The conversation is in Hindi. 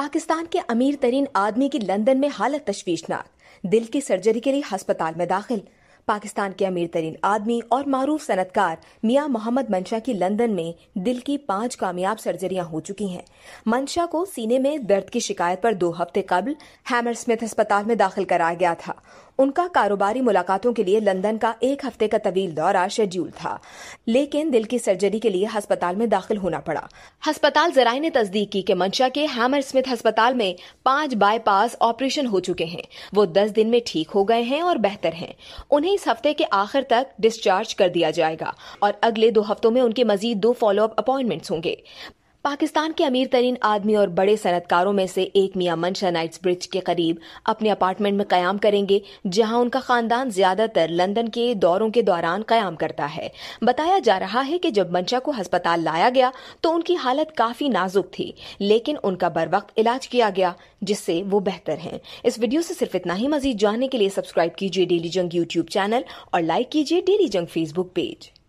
पाकिस्तान के अमीर तरीन आदमी की लंदन में हालत तश्वीशनाक दिल की सर्जरी के लिए अस्पताल में दाखिल पाकिस्तान के अमीर तरीन आदमी और मारूफ सनतकार मियां मोहम्मद मंशा की लंदन में दिल की पांच कामयाब सर्जरियां हो चुकी हैं मंशा को सीने में दर्द की शिकायत पर दो हफ्ते कबल हैमर स्मिथ अस्पताल में दाखिल कराया गया था उनका कारोबारी मुलाकातों के लिए लंदन का एक हफ्ते का तवील दौरा शेड्यूल था लेकिन दिल की सर्जरी के लिए अस्पताल में दाखिल होना पड़ा अस्पताल जराये ने तस्दीक की कि मंशा के हैमर स्मिथ अस्पताल में पांच बाईपास ऑपरेशन हो चुके हैं वो दस दिन में ठीक हो गए हैं और बेहतर हैं उन्हें इस हफ्ते के आखिर तक डिस्चार्ज कर दिया जाएगा और अगले दो हफ्तों में उनके मजीद दो अप अपॉइंटमेंट्स होंगे पाकिस्तान के अमीर तरीन आदमी और बड़े सनतकारों में से एक मियाँ मंशा नाइट्स ब्रिज के करीब अपने अपार्टमेंट में कयाम करेंगे जहां उनका खानदान ज्यादातर लंदन के दौरों के दौरान कयाम करता है बताया जा रहा है कि जब मंशा को अस्पताल लाया गया तो उनकी हालत काफी नाजुक थी लेकिन उनका बर वक्त इलाज किया गया जिससे वो बेहतर है इस वीडियो से सिर्फ इतना ही मजीद जानने के लिए सब्सक्राइब कीजिए डेली जंग यूट्यूब चैनल और लाइक कीजिए डेली जंग फेसबुक पेज